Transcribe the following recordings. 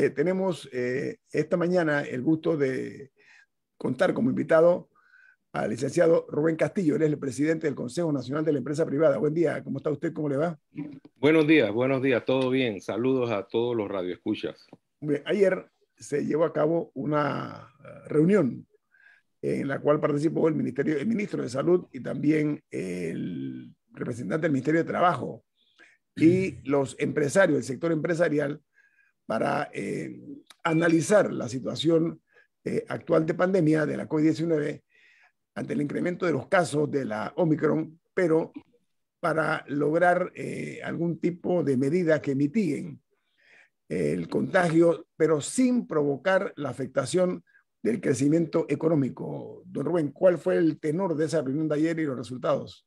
Eh, tenemos eh, esta mañana el gusto de contar como invitado al licenciado Rubén Castillo. Él es el presidente del Consejo Nacional de la Empresa Privada. Buen día, ¿cómo está usted? ¿Cómo le va? Buenos días, buenos días, todo bien. Saludos a todos los radioescuchas. ayer se llevó a cabo una eh, reunión en la cual participó el, ministerio, el ministro de Salud y también el representante del Ministerio de Trabajo y los empresarios del sector empresarial para eh, analizar la situación eh, actual de pandemia de la COVID-19 ante el incremento de los casos de la Omicron, pero para lograr eh, algún tipo de medida que mitiguen el contagio, pero sin provocar la afectación del crecimiento económico. Don Rubén, ¿cuál fue el tenor de esa reunión de ayer y los resultados?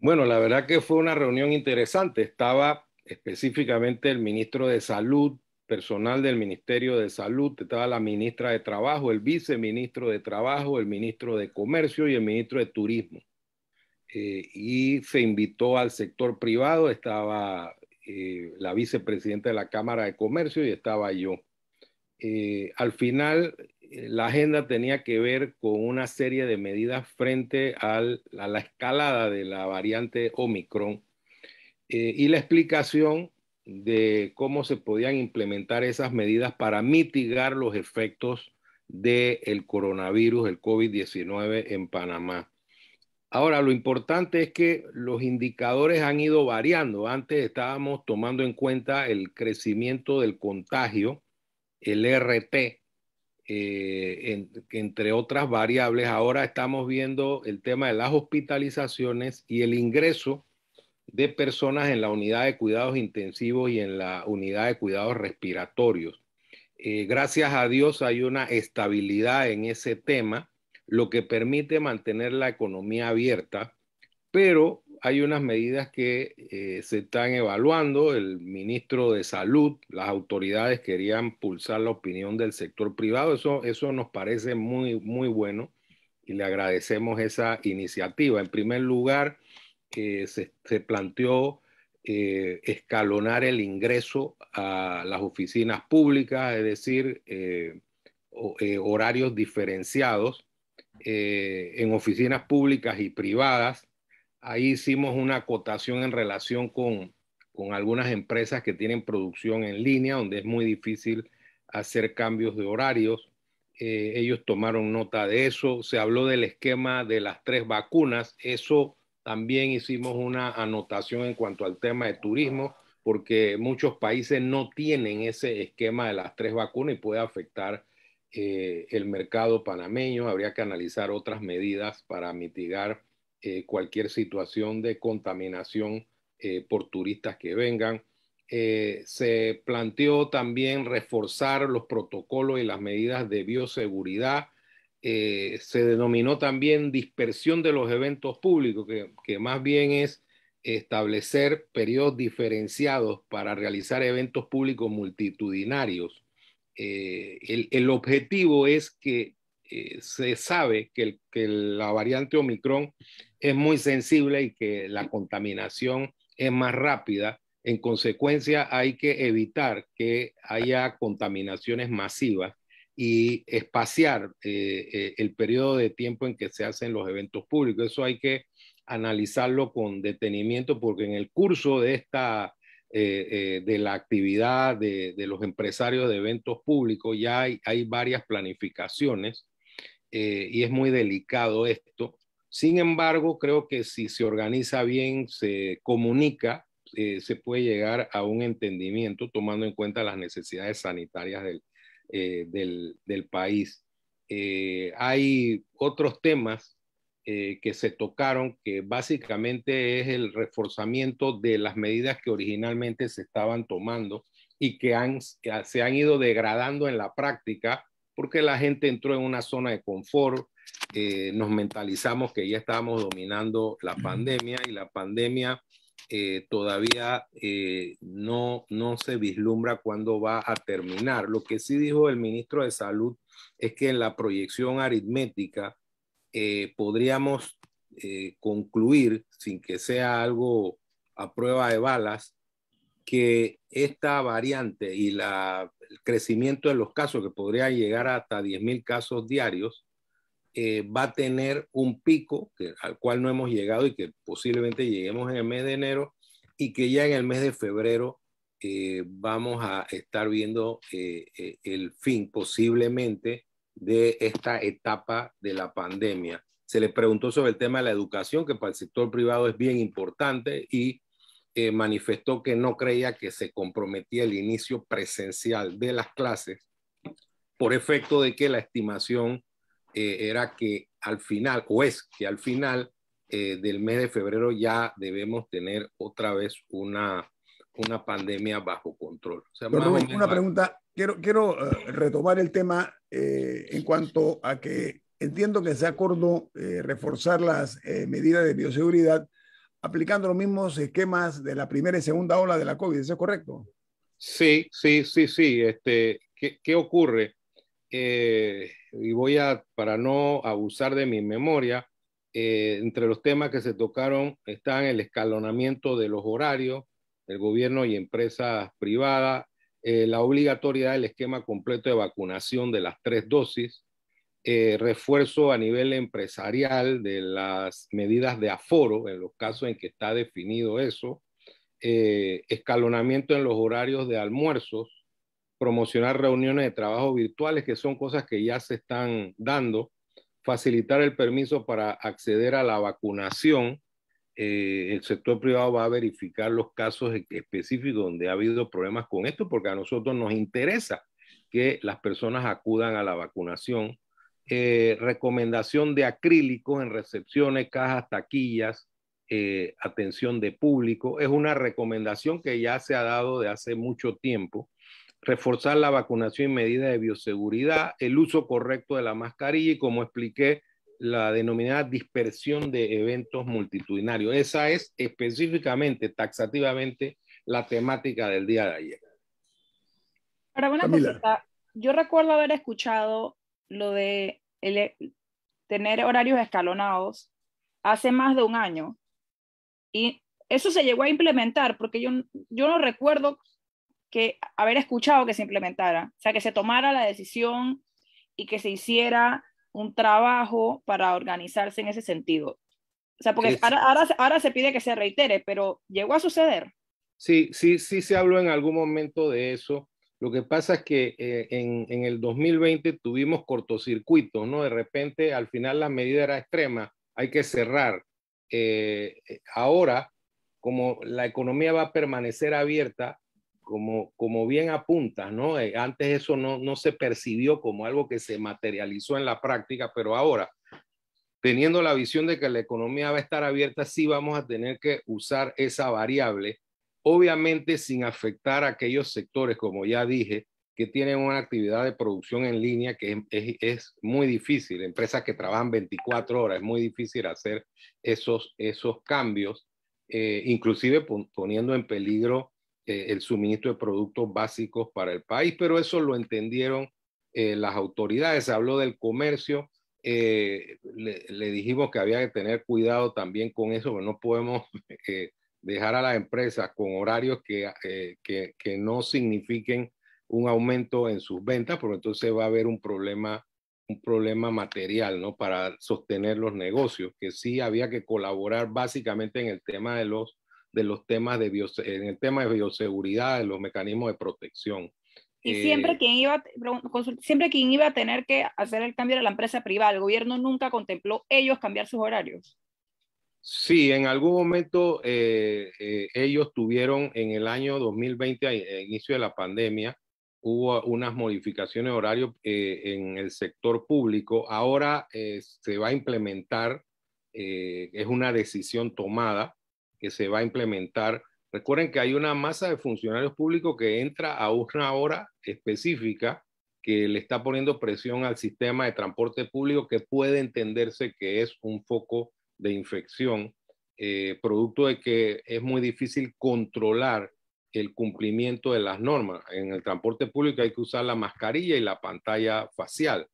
Bueno, la verdad que fue una reunión interesante. Estaba específicamente el ministro de Salud, personal del Ministerio de Salud, estaba la ministra de Trabajo, el viceministro de Trabajo, el ministro de Comercio y el ministro de Turismo. Eh, y se invitó al sector privado, estaba eh, la vicepresidenta de la Cámara de Comercio y estaba yo. Eh, al final, la agenda tenía que ver con una serie de medidas frente a la escalada de la variante Omicron y la explicación de cómo se podían implementar esas medidas para mitigar los efectos del coronavirus, el COVID-19 en Panamá. Ahora, lo importante es que los indicadores han ido variando. Antes estábamos tomando en cuenta el crecimiento del contagio, el RT, eh, entre otras variables. Ahora estamos viendo el tema de las hospitalizaciones y el ingreso de personas en la unidad de cuidados intensivos y en la unidad de cuidados respiratorios. Eh, gracias a Dios hay una estabilidad en ese tema, lo que permite mantener la economía abierta, pero hay unas medidas que eh, se están evaluando. El ministro de Salud, las autoridades querían pulsar la opinión del sector privado. Eso, eso nos parece muy, muy bueno y le agradecemos esa iniciativa. En primer lugar, se, planteó eh, escalonar el ingreso a las oficinas públicas, es decir, eh, eh, horarios diferenciados en oficinas públicas y privadas. Ahí hicimos una acotación en relación con, algunas empresas que tienen producción en línea, donde es muy difícil hacer cambios de horarios. ellos tomaron nota de eso. Se habló del esquema de las tres vacunas. Eso también hicimos una anotación en cuanto al tema de turismo, porque muchos países no tienen ese esquema de las tres vacunas y puede afectar eh, el mercado panameño. Habría que analizar otras medidas para mitigar eh, cualquier situación de contaminación eh, por turistas que vengan. se planteó también reforzar los protocolos y las medidas de bioseguridad eh, se denominó también dispersión de los eventos públicos, que, más bien es establecer periodos diferenciados para realizar eventos públicos multitudinarios. Eh, el, objetivo es que eh, se sabe que, la variante Omicron es muy sensible y que la contaminación es más rápida. En consecuencia, hay que evitar que haya contaminaciones masivas y espaciar eh, eh, el periodo de tiempo en que se hacen los eventos públicos. Eso hay que analizarlo con detenimiento porque en el curso de esta eh, de la actividad de, de, los empresarios de eventos públicos ya hay, hay varias planificaciones y es muy delicado esto. Sin embargo, creo que si se organiza bien, se comunica, se puede llegar a un entendimiento tomando en cuenta las necesidades sanitarias del, eh, del, país. Eh, hay otros temas eh, que se tocaron que básicamente es el reforzamiento de las medidas que originalmente se estaban tomando y que, que se han ido degradando en la práctica porque la gente entró en una zona de confort, nos mentalizamos que ya estábamos dominando la pandemia y la pandemia eh, todavía eh, no, no se vislumbra cuándo va a terminar. Lo que sí dijo el ministro de Salud es que en la proyección aritmética eh, podríamos concluir, sin que sea algo a prueba de balas, que esta variante y la, el crecimiento de los casos, que podría llegar hasta 10.000 casos diarios, eh, va a tener un pico al cual no hemos llegado y que posiblemente lleguemos en el mes de enero y que ya en el mes de febrero eh, vamos a estar viendo eh, el fin posiblemente de esta etapa de la pandemia. Se le preguntó sobre el tema de la educación, que para el sector privado es bien importante y manifestó que no creía que se comprometía el inicio presencial de las clases por efecto de que la estimación eh, era que al final, o es que al final eh, del mes de febrero ya debemos tener otra vez una, una pandemia bajo control. una pregunta, quiero, quiero eh, retomar el tema en cuanto a que entiendo que se acordó reforzar las medidas de bioseguridad aplicando los mismos esquemas de la primera y segunda ola de la COVID, ¿eso es correcto? Sí, sí, sí, sí. Este, ¿qué, qué ocurre? Eh, y voy a, para no abusar de mi memoria, eh, entre los temas que se tocaron están el escalonamiento de los horarios, del gobierno y empresas privadas, eh, la obligatoriedad del esquema completo de vacunación de las tres dosis, refuerzo a nivel empresarial de las medidas de aforo en los casos en que está definido eso, escalonamiento en los horarios de almuerzos, promocionar reuniones de trabajo virtuales, que son cosas que ya se están dando, facilitar el permiso para acceder a la vacunación. Eh, el sector privado va a verificar los casos e-, específicos donde ha habido problemas con esto, porque a nosotros nos interesa que las personas acudan a la vacunación. Eh, recomendación de acrílicos en recepciones, cajas, taquillas, eh, atención de público. Es una recomendación que ya se ha dado de hace mucho tiempo reforzar la vacunación y medidas de bioseguridad, el uso correcto de la mascarilla y, como expliqué, la denominada dispersión de eventos multitudinarios. Esa es específicamente, taxativamente, la temática del día de ayer. Para una Yo recuerdo haber escuchado lo de tener horarios escalonados hace más de un año. Y eso se llegó a implementar, porque yo, yo no recuerdo que haber escuchado que se implementara, o sea, que se tomara la decisión y que se hiciera un trabajo para organizarse en ese sentido. O sea, porque ahora, ahora, ahora, se pide que se reitere, pero llegó a suceder. Sí, sí, sí se habló en algún momento de eso. Lo que pasa es que eh, en, en, el 2020 tuvimos cortocircuito, ¿no? De repente, al final la medida era extrema, hay que cerrar. Eh, eh, ahora, como la economía va a permanecer abierta, como, como bien apuntas, ¿no? Eh, antes eso no, no se percibió como algo que se materializó en la práctica, pero ahora, teniendo la visión de que la economía va a estar abierta, sí vamos a tener que usar esa variable, obviamente sin afectar a aquellos sectores, como ya dije, que tienen una actividad de producción en línea que es, es, muy difícil. Empresas que trabajan 24 horas, es muy difícil hacer esos, esos cambios, eh, inclusive poniendo en peligro eh, el suministro de productos básicos para el país, pero eso lo entendieron eh, las autoridades. habló del comercio, eh, le, dijimos que había que tener cuidado también con eso, que no podemos dejar a las empresas con horarios que, que, no signifiquen un aumento en sus ventas, porque entonces va a haber un problema un problema material, ¿no? Para sostener los negocios, que sí había que colaborar básicamente en el tema de los de los temas de en el tema de bioseguridad, de los mecanismos de protección. Y siempre, eh, quien iba, siempre quien iba a tener que hacer el cambio de la empresa privada. El gobierno nunca contempló ellos cambiar sus horarios. Sí, en algún momento eh, eh, ellos tuvieron en el año 2020, a inicio de la pandemia, hubo unas modificaciones de horario en el sector público. Ahora se va a implementar, es una decisión tomada que se va a implementar. Recuerden que hay una masa de funcionarios públicos que entra a una hora específica que le está poniendo presión al sistema de transporte público que puede entenderse que es un foco de infección, eh, producto de que es muy difícil controlar el cumplimiento de las normas. En el transporte público hay que usar la mascarilla y la pantalla facial.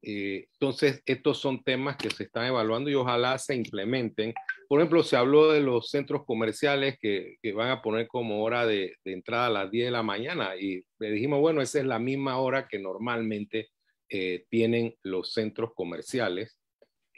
Eh, entonces, estos son temas que se están evaluando y ojalá se implementen por ejemplo, se habló de los centros comerciales que, que van a poner como hora de, entrada a las 10 de la mañana y le dijimos, bueno, esa es la misma hora que normalmente eh, tienen los centros comerciales.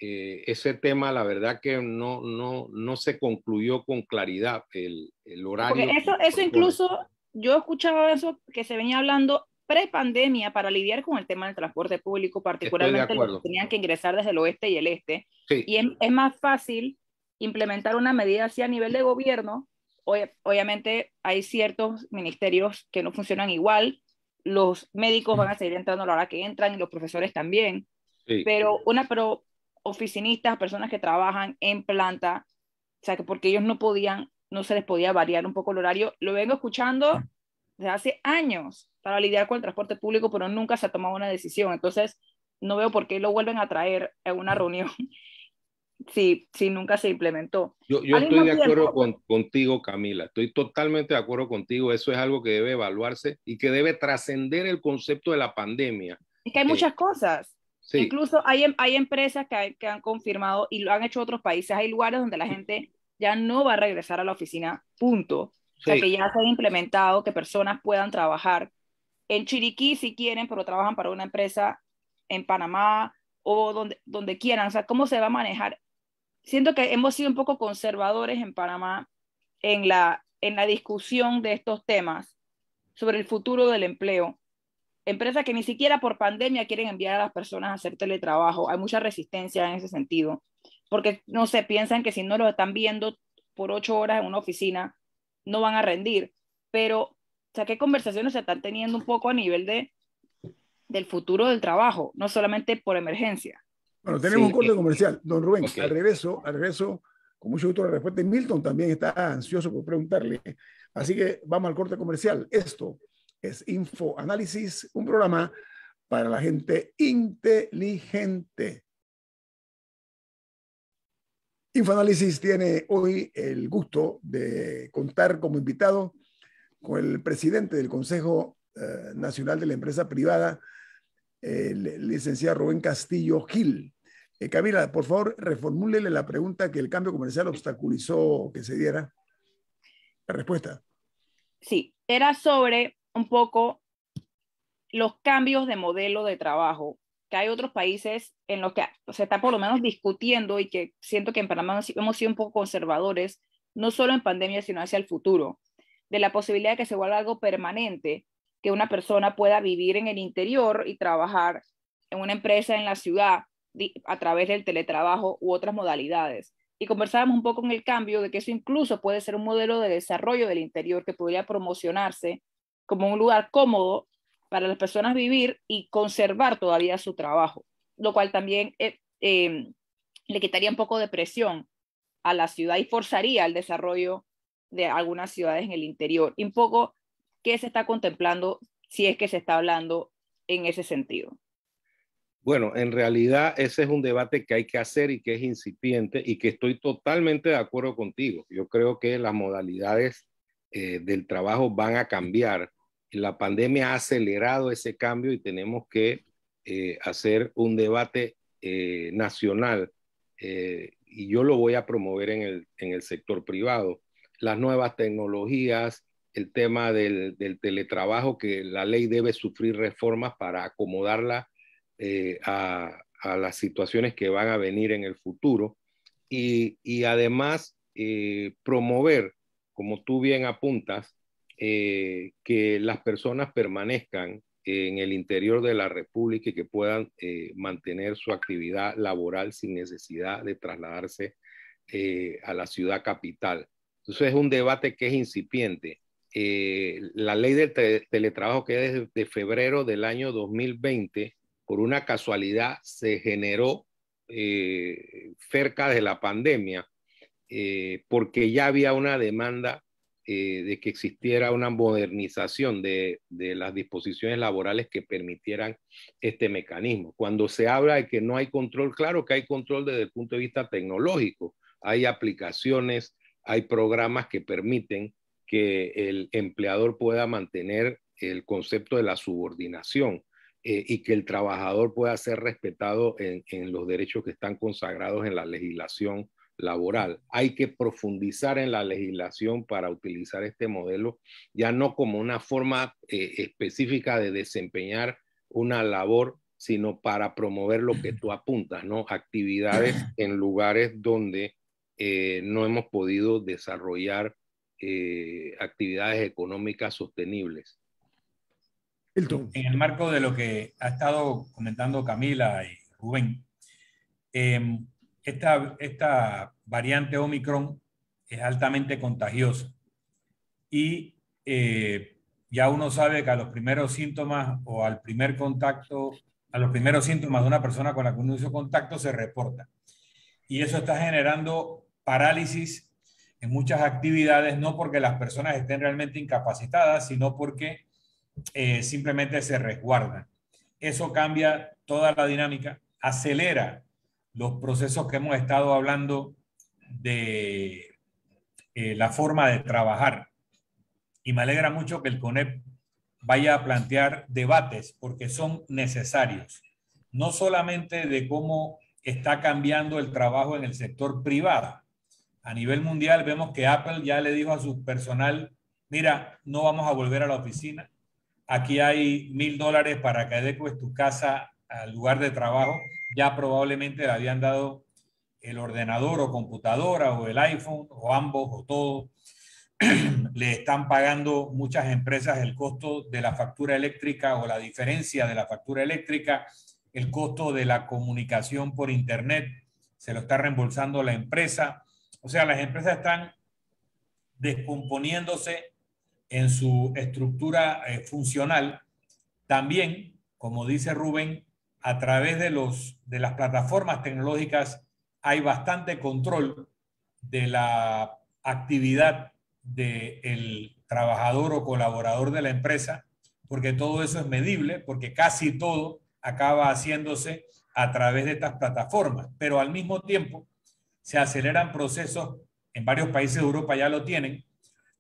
Eh, ese tema, la verdad que no, no, no se concluyó con claridad el, el horario. eso, eso incluso, yo escuchaba eso que se venía hablando pre-pandemia para lidiar con el tema del transporte público, particularmente tenían que ingresar desde el oeste y el este. Y es, es, más fácil implementar una medida así a nivel de gobierno, obviamente hay ciertos ministerios que no funcionan igual, los médicos van a seguir entrando a la hora que entran y los profesores también, pero una pero oficinistas, personas que trabajan en planta, o sea, que porque ellos no podían, no se les podía variar un poco el horario, lo vengo escuchando ah. desde hace años para lidiar con el transporte público, pero nunca se ha tomado una decisión, entonces no veo por qué lo vuelven a traer a una reunión si, nunca se implementó. Yo, estoy de acuerdo contigo, Camila, estoy totalmente de acuerdo contigo, eso es algo que debe evaluarse y que debe trascender el concepto de la pandemia. Es que hay eh, muchas cosas. Incluso hay, em, hay empresas que, han confirmado y lo han hecho otros países, hay lugares donde la gente ya no va a regresar a la oficina, punto. que ya se ha implementado que personas puedan trabajar en Chiriquí si quieren, pero trabajan para una empresa en Panamá o donde, donde quieran. O sea, ¿cómo se va a manejar siento que hemos sido un poco conservadores en Panamá en la, en la discusión de estos temas sobre el futuro del empleo. Empresas que ni siquiera por pandemia quieren enviar a las personas a hacer teletrabajo. Hay mucha resistencia en ese sentido, porque no se sé, piensan que si no lo están viendo por ocho horas en una oficina, no van a rendir. Pero, o sea, ¿qué conversaciones se están teniendo un poco a nivel de, del futuro del trabajo? No solamente por emergencia. Bueno, tenemos un corte comercial. Don Rubén, al regreso, al regreso, con mucho gusto la respuesta. Milton también está ansioso por preguntarle. Así que vamos al corte comercial. Esto es Info Análisis, un programa para la gente inteligente. Infoanálisis tiene hoy el gusto de contar como invitado con el presidente del Consejo eh, Nacional de la Empresa Privada, el licenciado Rubén Castillo Gil. Eh, Camila, por favor, reformúlele la pregunta que el cambio comercial obstaculizó que se diera. La respuesta. Sí, era sobre un poco los cambios de modelo de trabajo, que hay otros países en los que se está por lo menos discutiendo y que siento que en Panamá hemos sido un poco conservadores, no solo en pandemia, sino hacia el futuro, de la posibilidad de que se vuelva algo permanente, que una persona pueda vivir en el interior y trabajar en una empresa en la ciudad a través del teletrabajo u otras modalidades. Y conversábamos un poco en el cambio de que eso incluso puede ser un modelo de desarrollo del interior que podría promocionarse como un lugar cómodo para las personas vivir y conservar todavía su trabajo, lo cual también eh, eh, le quitaría un poco de presión a la ciudad y forzaría el desarrollo de algunas ciudades en el interior. un poco qué se está contemplando si es que se está hablando en ese sentido. Bueno, en realidad ese es un debate que hay que hacer y que es incipiente y que estoy totalmente de acuerdo contigo. Yo creo que las modalidades eh, del trabajo van a cambiar. La pandemia ha acelerado ese cambio y tenemos que eh, hacer un debate eh, nacional y yo lo voy a promover en el, sector privado. Las nuevas tecnologías, el tema del teletrabajo, que la ley debe sufrir reformas para acomodarla eh, a, las situaciones que van a venir en el futuro y, además eh, promover, como tú bien apuntas, eh, que las personas permanezcan en el interior de la República y que puedan mantener su actividad laboral sin necesidad de trasladarse a la ciudad capital. Entonces es un debate que es incipiente. la ley de teletrabajo que es de febrero del año 2020 por una casualidad se generó eh, cerca de la pandemia, eh, porque ya había una demanda eh, de que existiera una modernización de, las disposiciones laborales que permitieran este mecanismo. Cuando se habla de que no hay control, claro que hay control desde el punto de vista tecnológico. Hay aplicaciones, hay programas que permiten que el empleador pueda mantener el concepto de la subordinación. Eh, y que el trabajador pueda ser respetado en, los derechos que están consagrados en la legislación laboral. Hay que profundizar en la legislación para utilizar este modelo, ya no como una forma eh, específica de desempeñar una labor, sino para promover lo que tú apuntas, ¿no? Actividades en lugares donde eh, no hemos podido desarrollar actividades económicas sostenibles. En el marco de lo que ha estado comentando Camila y Rubén, em, esta, esta variante Omicron es altamente contagiosa y eh, ya uno sabe que a los primeros síntomas o al primer contacto, a los primeros síntomas de una persona con la que uno hizo contacto se reporta. Y eso está generando parálisis en muchas actividades, no porque las personas estén realmente incapacitadas, sino porque eh, simplemente se resguarda. Eso cambia toda la dinámica, acelera los procesos que hemos estado hablando de eh, la forma de trabajar. Y me alegra mucho que el CONEP vaya a plantear debates porque son necesarios, no solamente de cómo está cambiando el trabajo en el sector privado. A nivel mundial vemos que Apple ya le dijo a su personal, mira, no vamos a volver a la oficina, Aquí hay mil dólares para que adecues tu casa al lugar de trabajo. Ya probablemente le habían dado el ordenador o computadora o el iPhone o ambos o todo. le están pagando muchas empresas el costo de la factura eléctrica o la diferencia de la factura eléctrica, el costo de la comunicación por Internet, se lo está reembolsando la empresa. O sea, las empresas están descomponiéndose en su estructura eh, funcional, también, como dice Rubén, a través de, de las plataformas tecnológicas hay bastante control de la actividad del trabajador o colaborador de la empresa, porque todo eso es medible, porque casi todo acaba haciéndose a través de estas plataformas, pero al mismo tiempo se aceleran procesos, en varios países de Europa ya lo tienen,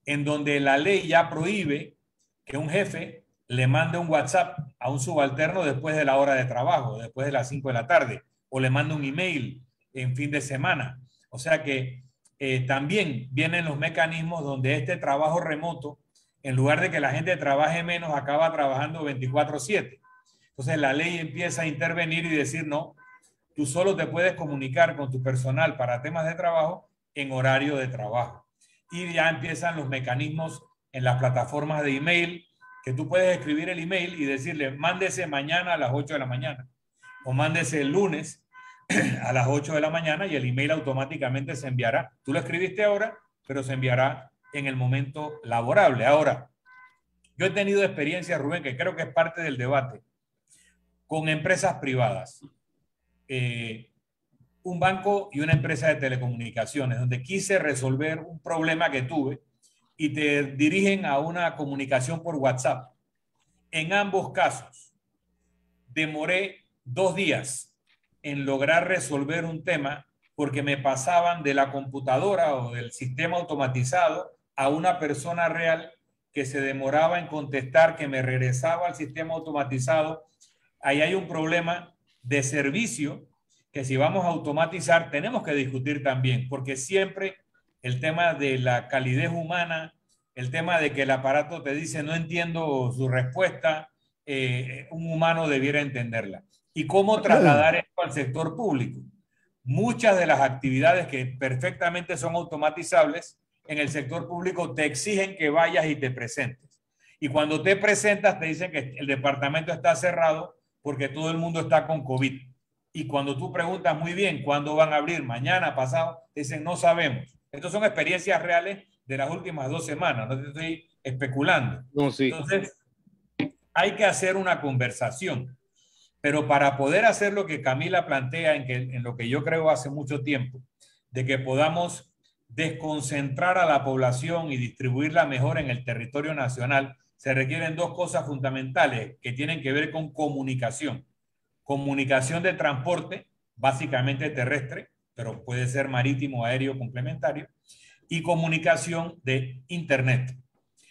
en donde la ley ya prohíbe que un jefe le mande un WhatsApp a un subalterno después de la hora de trabajo, después de las 5 de la tarde, o le mande un email en fin de semana. O sea que eh, también vienen los mecanismos donde este trabajo remoto, en lugar de que la gente trabaje menos, acaba trabajando 24/7. Entonces la ley empieza a intervenir y decir, no, tú solo te puedes comunicar con tu personal para temas de trabajo en horario de trabajo y ya empiezan los mecanismos en las plataformas de email, que tú puedes escribir el email y decirle, mándese mañana a las 8 de la mañana o mándese el lunes a las 8 de la mañana y el email automáticamente se enviará. Tú lo escribiste ahora, pero se enviará en el momento laborable. Ahora, yo he tenido experiencia, Rubén, que creo que es parte del debate, con empresas privadas. Eh, un banco y una empresa de telecomunicaciones, donde quise resolver un problema que tuve y te dirigen a una comunicación por WhatsApp. En ambos casos, demoré dos días en lograr resolver un tema porque me pasaban de la computadora o del sistema automatizado a una persona real que se demoraba en contestar, que me regresaba al sistema automatizado. Ahí hay un problema de servicio que si vamos a automatizar tenemos que discutir también, porque siempre el tema de la calidez humana, el tema de que el aparato te dice no entiendo su respuesta, eh, un humano debiera entenderla. ¿Y cómo trasladar esto al sector público? Muchas de las actividades que perfectamente son automatizables en el sector público te exigen que vayas y te presentes. Y cuando te presentas te dicen que el departamento está cerrado porque todo el mundo está con COVID y cuando tú preguntas muy bien cuándo van a abrir, mañana, pasado, dicen no sabemos. Estas son experiencias reales de las últimas dos semanas, no te estoy especulando. Entonces, hay que hacer una conversación. Pero para poder hacer lo que Camila plantea, en lo que yo creo hace mucho tiempo, de que podamos desconcentrar a la población y distribuirla mejor en el territorio nacional, se requieren dos cosas fundamentales que tienen que ver con comunicación comunicación de transporte, básicamente terrestre, pero puede ser marítimo, aéreo, complementario, y comunicación de Internet.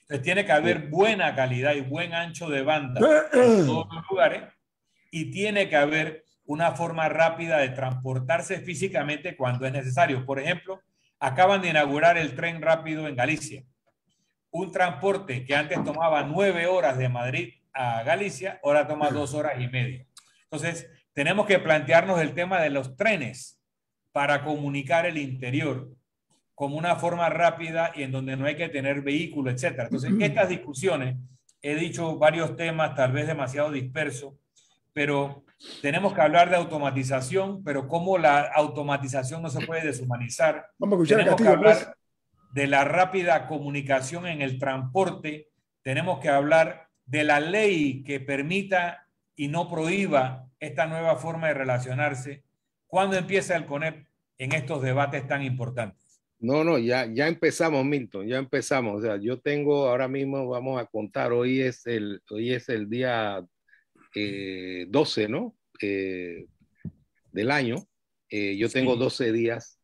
Entonces tiene que haber buena calidad y buen ancho de banda en todos los lugares y tiene que haber una forma rápida de transportarse físicamente cuando es necesario. Por ejemplo, acaban de inaugurar el tren rápido en Galicia. Un transporte que antes tomaba nueve horas de Madrid a Galicia, ahora toma dos horas y media. Entonces, tenemos que plantearnos el tema de los trenes para comunicar el interior como una forma rápida y en donde no hay que tener vehículo, etc. Entonces, estas discusiones, he dicho varios temas, tal vez demasiado dispersos, pero tenemos que hablar de automatización, pero cómo la automatización no se puede deshumanizar. Vamos a escuchar tenemos que hablar de la rápida comunicación en el transporte, tenemos que hablar de la ley que permita y no prohíba esta nueva forma de relacionarse? ¿Cuándo empieza el CONEP en estos debates tan importantes? No, no, ya, ya empezamos, Milton, ya empezamos. O sea, yo tengo ahora mismo, vamos a contar, hoy es el, hoy es el día 12, eh, ¿no? Eh, del año. Eh, yo tengo 12 días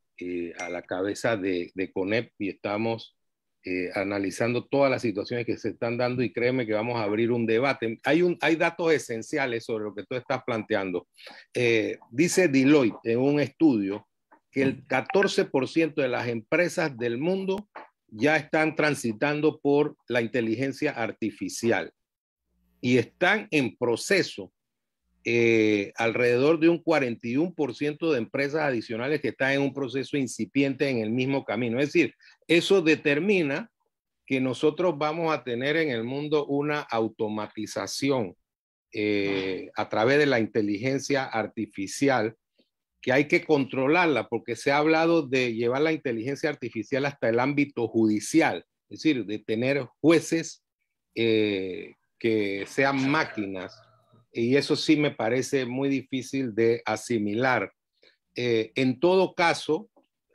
a la cabeza de, de CONEP y estamos eh, analizando todas las situaciones que se están dando y créeme que vamos a abrir un debate. Hay, un, hay datos esenciales sobre lo que tú estás planteando. Eh, dice Deloitte en un estudio que el 14% de las empresas del mundo ya están transitando por la inteligencia artificial y están en proceso eh, alrededor de un 41% de empresas adicionales que están en un proceso incipiente en el mismo camino. Es decir, eso determina que nosotros vamos a tener en el mundo una automatización eh, a través de la inteligencia artificial que hay que controlarla porque se ha hablado de llevar la inteligencia artificial hasta el ámbito judicial, es decir, de tener jueces eh, que sean máquinas y eso sí me parece muy difícil de asimilar. Eh, en todo caso,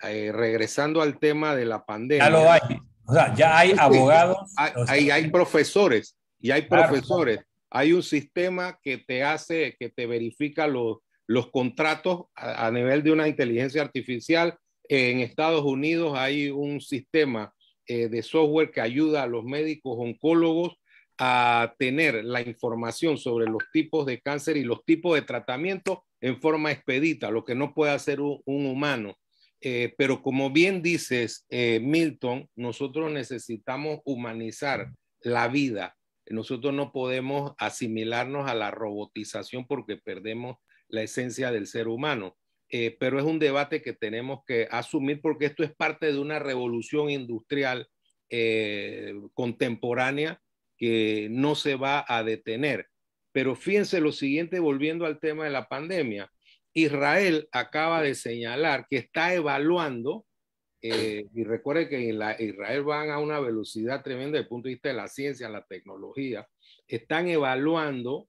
eh, regresando al tema de la pandemia. Ya hay. O sea, ya hay abogados. Hay, hay, profesores y hay profesores. Hay un sistema que te hace, que te verifica los, los contratos a, nivel de una inteligencia artificial. En Estados Unidos hay un sistema eh, de software que ayuda a los médicos oncólogos a tener la información sobre los tipos de cáncer y los tipos de tratamiento en forma expedita, lo que no puede hacer un humano. Eh, pero como bien dices, eh, Milton, nosotros necesitamos humanizar la vida. Nosotros no podemos asimilarnos a la robotización porque perdemos la esencia del ser humano. Eh, pero es un debate que tenemos que asumir porque esto es parte de una revolución industrial contemporánea que no se va a detener. Pero fíjense lo siguiente, volviendo al tema de la pandemia Israel acaba de señalar que está evaluando, eh, y recuerde que en Israel van a una velocidad tremenda desde el punto de vista de la ciencia, la tecnología, están evaluando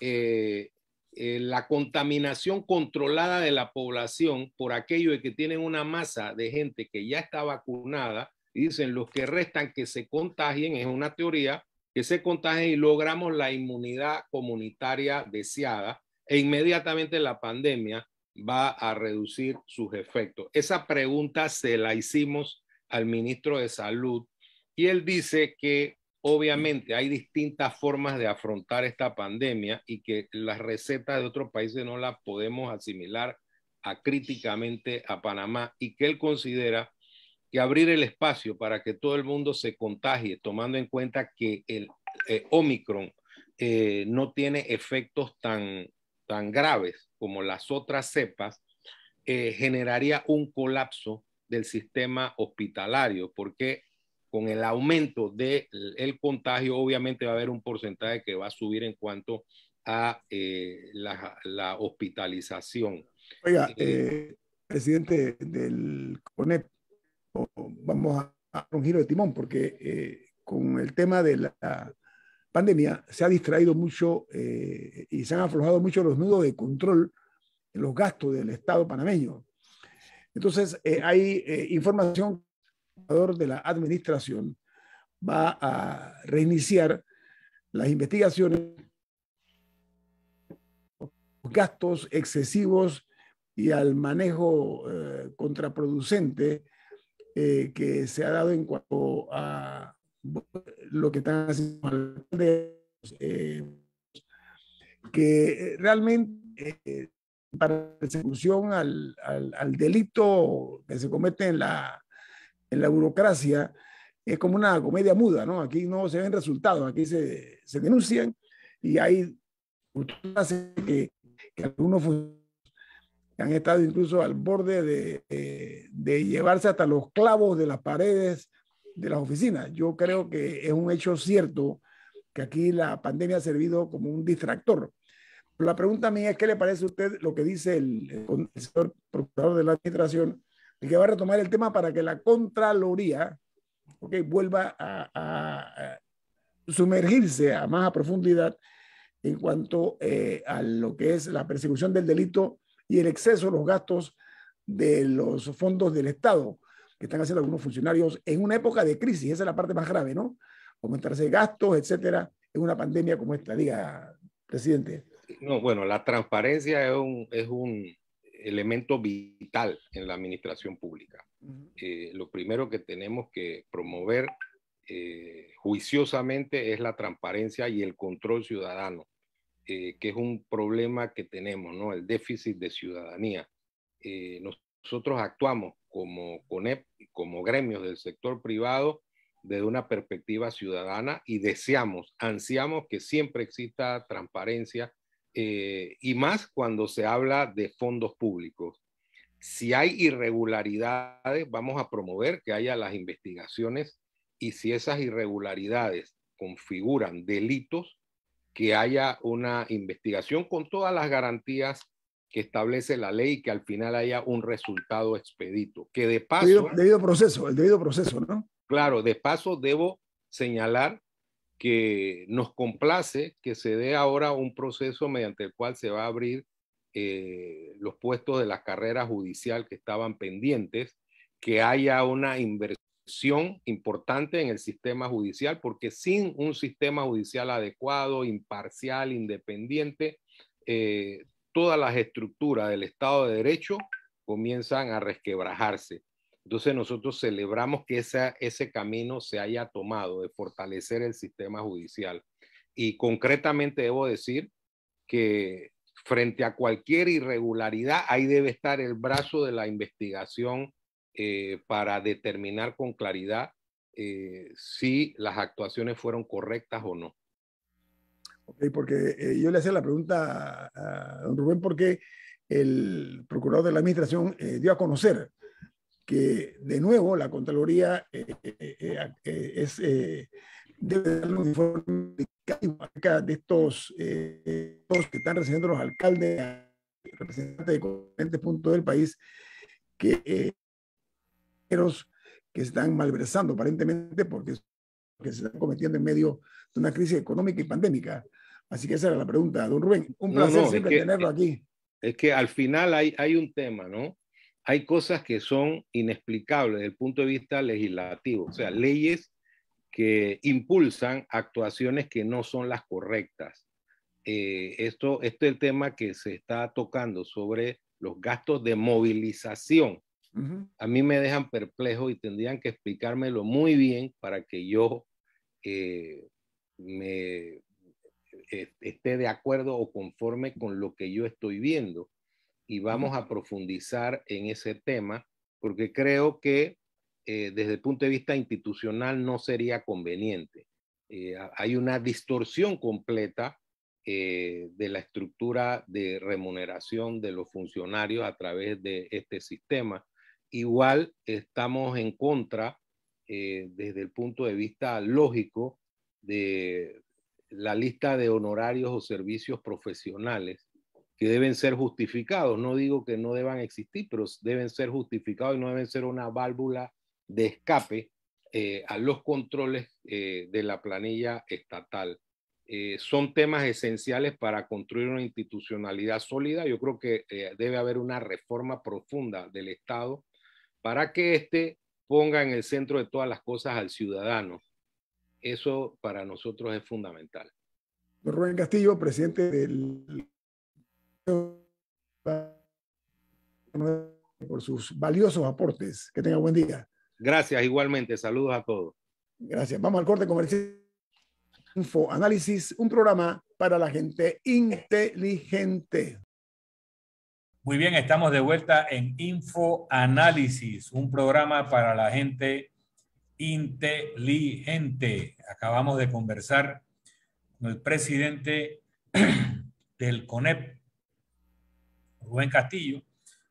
eh, eh, la contaminación controlada de la población por aquello de que tienen una masa de gente que ya está vacunada dicen los que restan que se contagien, es una teoría, que se contagien y logramos la inmunidad comunitaria deseada e inmediatamente la pandemia va a reducir sus efectos. Esa pregunta se la hicimos al ministro de Salud y él dice que obviamente hay distintas formas de afrontar esta pandemia y que las recetas de otros países no las podemos asimilar a críticamente a Panamá y que él considera que abrir el espacio para que todo el mundo se contagie, tomando en cuenta que el eh, Omicron eh, no tiene efectos tan tan graves como las otras cepas, eh, generaría un colapso del sistema hospitalario, porque con el aumento del contagio, obviamente va a haber un porcentaje que va a subir en cuanto a eh, la, hospitalización. Oiga, eh, presidente del CONEP, vamos a un giro de timón, porque con el tema de la pandemia se ha distraído mucho eh, y se han aflojado mucho los nudos de control en los gastos del Estado panameño. Entonces, eh, hay eh, información de la administración va a reiniciar las investigaciones, los gastos excesivos y al manejo contraproducente que se ha dado en cuanto a lo que están haciendo eh, que realmente eh, para persecución al, al, al, delito que se comete en la, en la burocracia es como una comedia muda, ¿no? Aquí no se ven resultados, aquí se, se denuncian y hay que, que algunos han estado incluso al borde de, de llevarse hasta los clavos de las paredes de las oficinas. Yo creo que es un hecho cierto que aquí la pandemia ha servido como un distractor. la pregunta mía es, ¿qué le parece a usted lo que dice el, el procurador de la administración, que va a retomar el tema para que la Contraloría vuelva a, sumergirse a más profundidad en cuanto eh, a lo que es la persecución del delito y el exceso de los gastos de los fondos del Estado? están haciendo algunos funcionarios en una época de crisis, esa es la parte más grave, ¿no? Aumentarse gastos, etcétera, en una pandemia como esta. Diga, presidente. No, bueno, la transparencia es un, es un elemento vital en la administración pública. Eh, lo primero que tenemos que promover eh, juiciosamente es la transparencia y el control ciudadano, eh, que es un problema que tenemos, ¿no? El déficit de ciudadanía. nosotros actuamos como CONEP como gremios del sector privado desde una perspectiva ciudadana y deseamos, ansiamos que siempre exista transparencia eh, y más cuando se habla de fondos públicos. Si hay irregularidades, vamos a promover que haya las investigaciones y si esas irregularidades configuran delitos, que haya una investigación con todas las garantías que establece la ley y que al final haya un resultado expedito. Que de paso... Debido, proceso, el debido proceso, ¿no? Claro, de paso debo señalar que nos complace que se dé ahora un proceso mediante el cual se va a abrir eh, los puestos de la carrera judicial que estaban pendientes, que haya una inversión importante en el sistema judicial, porque sin un sistema judicial adecuado, imparcial, independiente, eh, todas las estructuras del Estado de Derecho comienzan a resquebrajarse. Entonces nosotros celebramos que ese camino se haya tomado de fortalecer el sistema judicial. Y concretamente debo decir que frente a cualquier irregularidad, ahí debe estar el brazo de la investigación eh, para determinar con claridad eh, si las actuaciones fueron correctas o no porque eh, yo le hacía la pregunta a, don Rubén porque el procurador de la Administración eh, dio a conocer que de nuevo la Contraloría eh, es, debe dar un informe acerca de estos, estos, que están recibiendo los alcaldes, representantes de diferentes puntos del país, que, que se están malversando aparentemente porque que se están cometiendo en medio una crisis económica y pandémica. Así que esa era la pregunta, don Rubén. Un placer siempre tenerlo aquí. Es que al final hay, hay un tema, ¿no? Hay cosas que son inexplicables desde el punto de vista legislativo, o sea, leyes que impulsan actuaciones que no son las correctas. Eh, esto, esto es el tema que se está tocando sobre los gastos de movilización. A mí me dejan perplejo y tendrían que explicármelo muy bien para que yo eh, me eh, esté de acuerdo o conforme con lo que yo estoy viendo. Y vamos a profundizar en ese tema porque creo que eh, desde el punto de vista institucional no sería conveniente. Eh, hay una distorsión completa de la estructura de remuneración de los funcionarios a través de este sistema. Igual estamos en contra desde el punto de vista lógico de la lista de honorarios o servicios profesionales que deben ser justificados. No digo que no deban existir, pero deben ser justificados y no deben ser una válvula de escape eh, a los controles eh, de la planilla estatal. Eh, son temas esenciales para construir una institucionalidad sólida. Yo creo que debe haber una reforma profunda del Estado para que éste ponga en el centro de todas las cosas al ciudadano eso para nosotros es fundamental. Rubén Castillo, presidente del por sus valiosos aportes. Que tenga buen día. Gracias, igualmente. Saludos a todos. Gracias. Vamos al corte comercial. Info Análisis, un programa para la gente inteligente. Muy bien, estamos de vuelta en Info Análisis, un programa para la gente inteligente. Acabamos de conversar con el presidente del CONEP, Rubén Castillo,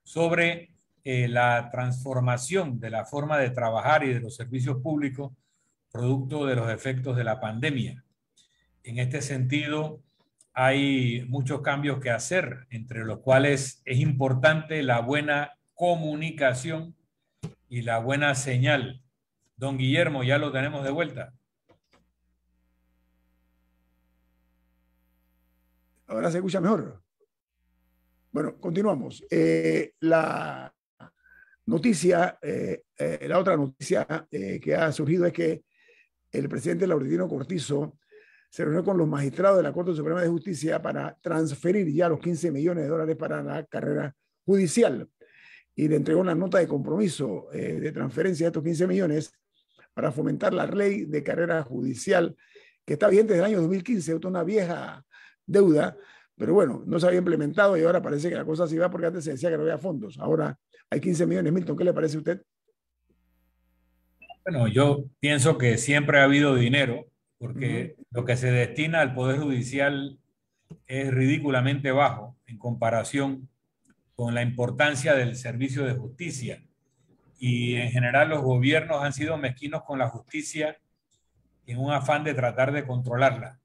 sobre eh, la transformación de la forma de trabajar y de los servicios públicos producto de los efectos de la pandemia. En este sentido, hay muchos cambios que hacer, entre los cuales es importante la buena comunicación y la buena señal Don Guillermo, ya lo tenemos de vuelta. Ahora se escucha mejor. Bueno, continuamos. Eh, la noticia, eh, eh, la otra noticia que ha surgido es que el presidente Laurentino Cortizo se reunió con los magistrados de la Corte Suprema de Justicia para transferir ya los 15 millones de dólares para la carrera judicial y le entregó una nota de compromiso de transferencia de estos 15 millones para fomentar la ley de carrera judicial que está vigente desde el año 2015, una vieja deuda, pero bueno, no se había implementado y ahora parece que la cosa sí va porque antes se decía que no había fondos, ahora hay 15 millones. Milton, ¿qué le parece a usted? Bueno, yo pienso que siempre ha habido dinero, porque lo que se destina al Poder Judicial es ridículamente bajo en comparación con la importancia del servicio de justicia y en general los gobiernos han sido mezquinos con la justicia en un afán de tratar de controlarla,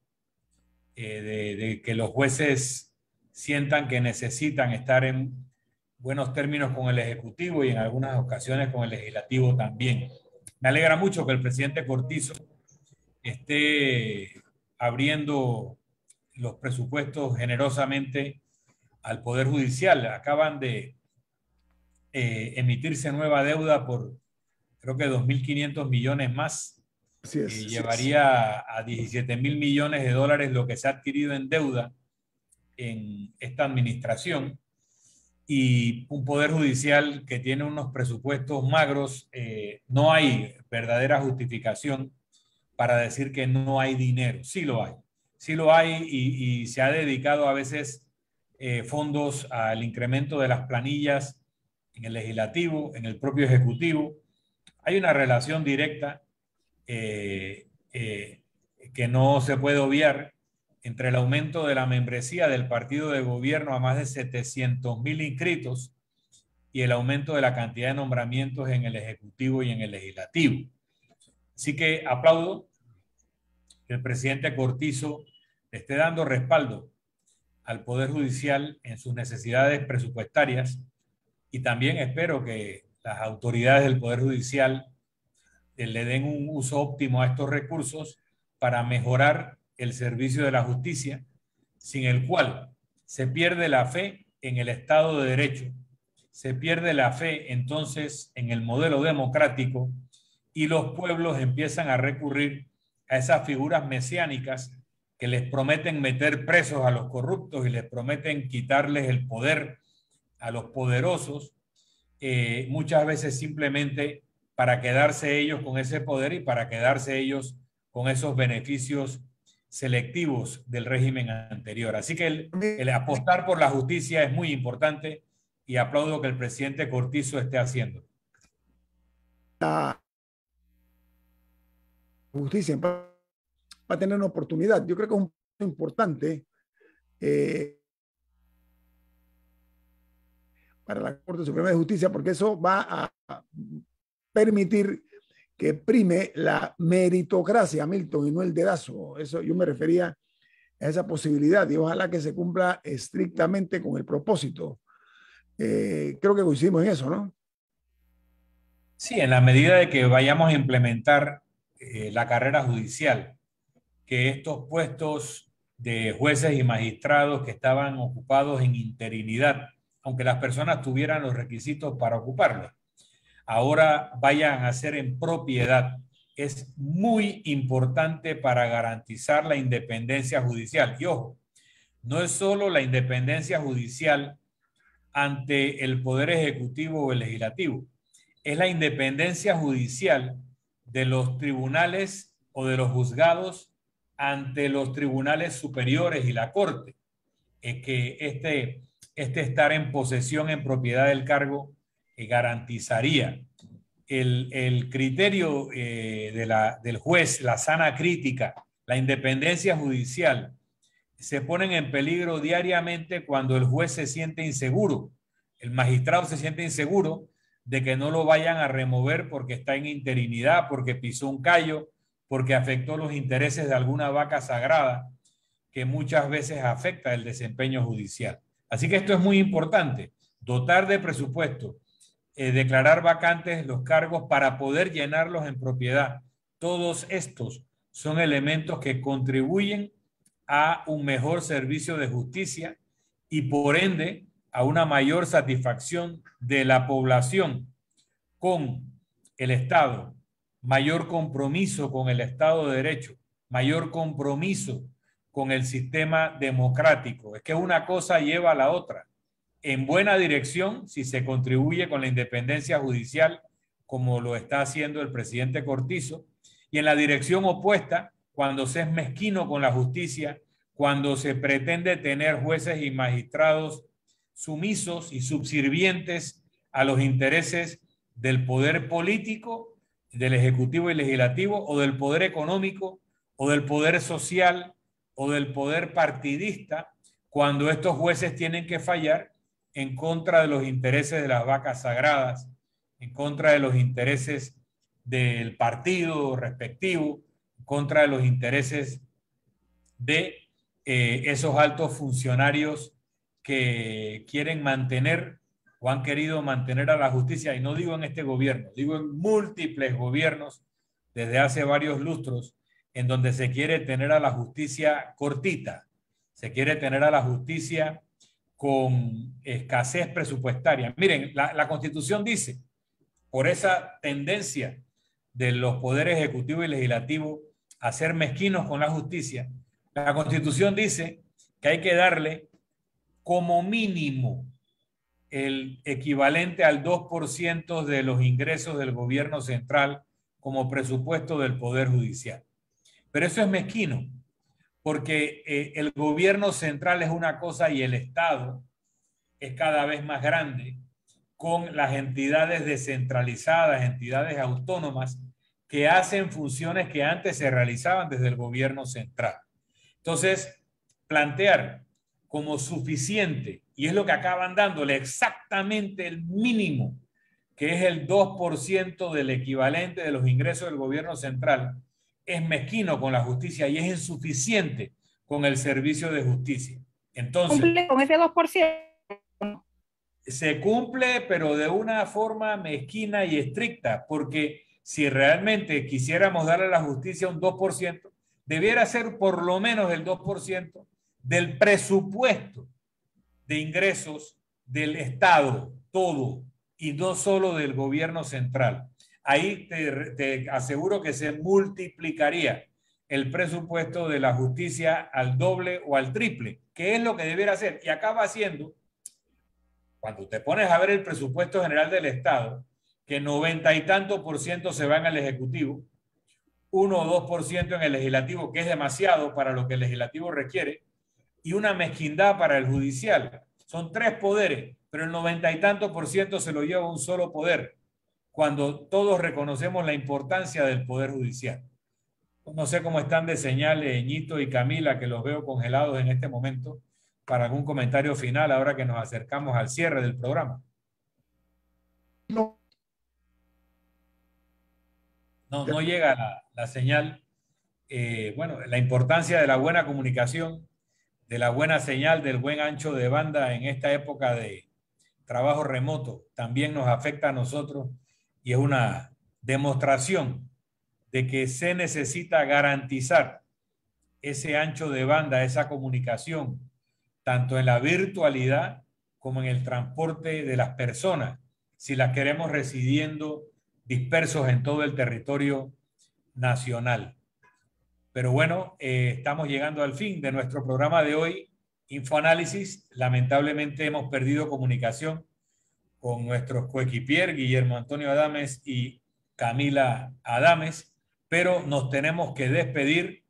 eh, de, que los jueces sientan que necesitan estar en buenos términos con el Ejecutivo y en algunas ocasiones con el Legislativo también. Me alegra mucho que el presidente Cortizo esté abriendo los presupuestos generosamente al Poder Judicial. Acaban de eh, emitirse nueva deuda por creo que 2.500 millones más. Y eh, llevaría a 17 millones de dólares lo que se ha adquirido en deuda en esta administración y un poder judicial que tiene unos presupuestos magros, eh, no hay verdadera justificación para decir que no hay dinero. Sí lo hay, sí lo hay y, se ha dedicado a veces fondos al incremento de las planillas en el legislativo, en el propio ejecutivo. Hay una relación directa eh, eh, que no se puede obviar entre el aumento de la membresía del partido de gobierno a más de 700 mil inscritos y el aumento de la cantidad de nombramientos en el Ejecutivo y en el Legislativo. Así que aplaudo que el presidente Cortizo esté dando respaldo al Poder Judicial en sus necesidades presupuestarias y también espero que las autoridades del Poder Judicial eh, le den un uso óptimo a estos recursos para mejorar el servicio de la justicia, sin el cual se pierde la fe en el Estado de Derecho, se pierde la fe entonces en el modelo democrático y los pueblos empiezan a recurrir a esas figuras mesiánicas que les prometen meter presos a los corruptos y les prometen quitarles el poder a los poderosos, eh, muchas veces simplemente para quedarse ellos con ese poder y para quedarse ellos con esos beneficios selectivos del régimen anterior. Así que el, apostar por la justicia es muy importante y aplaudo que el presidente Cortizo esté haciendo. La justicia va a tener una oportunidad. Yo creo que es un importante eh, para la Corte Suprema de Justicia, porque eso va a permitir que prime la meritocracia, Milton, y no el dedazo. Eso yo me refería a esa posibilidad y ojalá que se cumpla estrictamente con el propósito. Eh, creo que coincidimos en eso, ¿no? Sí, en la medida de que vayamos a implementar eh, la carrera judicial, que estos puestos de jueces y magistrados que estaban ocupados en interinidad aunque las personas tuvieran los requisitos para ocuparlo, ahora vayan a ser en propiedad. Es muy importante para garantizar la independencia judicial. Y ojo, no es solo la independencia judicial ante el Poder Ejecutivo o el Legislativo, es la independencia judicial de los tribunales o de los juzgados ante los tribunales superiores y la Corte. Es que este este estar en posesión, en propiedad del cargo, eh, garantizaría el, criterio eh, de del juez, la sana crítica, la independencia judicial, se ponen en peligro diariamente cuando el juez se siente inseguro, el magistrado se siente inseguro de que no lo vayan a remover porque está en interinidad, porque pisó un callo, porque afectó los intereses de alguna vaca sagrada que muchas veces afecta el desempeño judicial. Así que esto es muy importante, dotar de presupuesto, eh, declarar vacantes los cargos para poder llenarlos en propiedad. Todos estos son elementos que contribuyen a un mejor servicio de justicia y por ende a una mayor satisfacción de la población con el Estado, mayor compromiso con el Estado de Derecho, mayor compromiso con el sistema democrático. Es que una cosa lleva a la otra. En buena dirección, si se contribuye con la independencia judicial, como lo está haciendo el presidente Cortizo, y en la dirección opuesta, cuando se es mezquino con la justicia, cuando se pretende tener jueces y magistrados sumisos y subservientes a los intereses del poder político, del ejecutivo y legislativo, o del poder económico, o del poder social, o del poder partidista cuando estos jueces tienen que fallar en contra de los intereses de las vacas sagradas, en contra de los intereses del partido respectivo, en contra de los intereses de eh, esos altos funcionarios que quieren mantener o han querido mantener a la justicia, y no digo en este gobierno, digo en múltiples gobiernos desde hace varios lustros, en donde se quiere tener a la justicia cortita, se quiere tener a la justicia con escasez presupuestaria. Miren, la, constitución dice, por esa tendencia de los poderes ejecutivo y legislativo a ser mezquinos con la justicia, la constitución dice que hay que darle como mínimo el equivalente al 2% de los ingresos del gobierno central como presupuesto del Poder Judicial. Pero eso es mezquino, porque eh, el gobierno central es una cosa y el Estado es cada vez más grande con las entidades descentralizadas, entidades autónomas que hacen funciones que antes se realizaban desde el gobierno central. Entonces, plantear como suficiente, y es lo que acaban dándole exactamente el mínimo, que es el 2% del equivalente de los ingresos del gobierno central, es mezquino con la justicia y es insuficiente con el servicio de justicia. Entonces, cumple con ese 2%. Se cumple, pero de una forma mezquina y estricta, porque si realmente quisiéramos darle a la justicia un 2%, debiera ser por lo menos el 2% del presupuesto de ingresos del Estado, todo, y no solo del gobierno central ahí te, aseguro que se multiplicaría el presupuesto de la justicia al doble o al triple, que es lo que debiera hacer. Y acaba haciendo, cuando te pones a ver el presupuesto general del Estado, que noventa y tanto por ciento se van al Ejecutivo, uno o dos por ciento en el Legislativo, que es demasiado para lo que el Legislativo requiere, y una mezquindad para el Judicial. Son tres poderes, pero el noventa y tanto por ciento se lo lleva un solo poder cuando todos reconocemos la importancia del Poder Judicial. No sé cómo están de señales Ñito y Camila, que los veo congelados en este momento, para algún comentario final ahora que nos acercamos al cierre del programa. No, no llega la, señal. Eh, bueno, la importancia de la buena comunicación, de la buena señal, del buen ancho de banda en esta época de trabajo remoto, también nos afecta a nosotros y es una demostración de que se necesita garantizar ese ancho de banda, esa comunicación, tanto en la virtualidad como en el transporte de las personas, si las queremos residiendo dispersos en todo el territorio nacional. Pero bueno, eh, estamos llegando al fin de nuestro programa de hoy, Infoanálisis. Lamentablemente hemos perdido comunicación con nuestros coequipier Guillermo Antonio Adames y Camila Adames, pero nos tenemos que despedir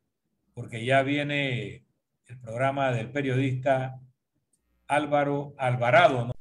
porque ya viene el programa del periodista Álvaro Alvarado.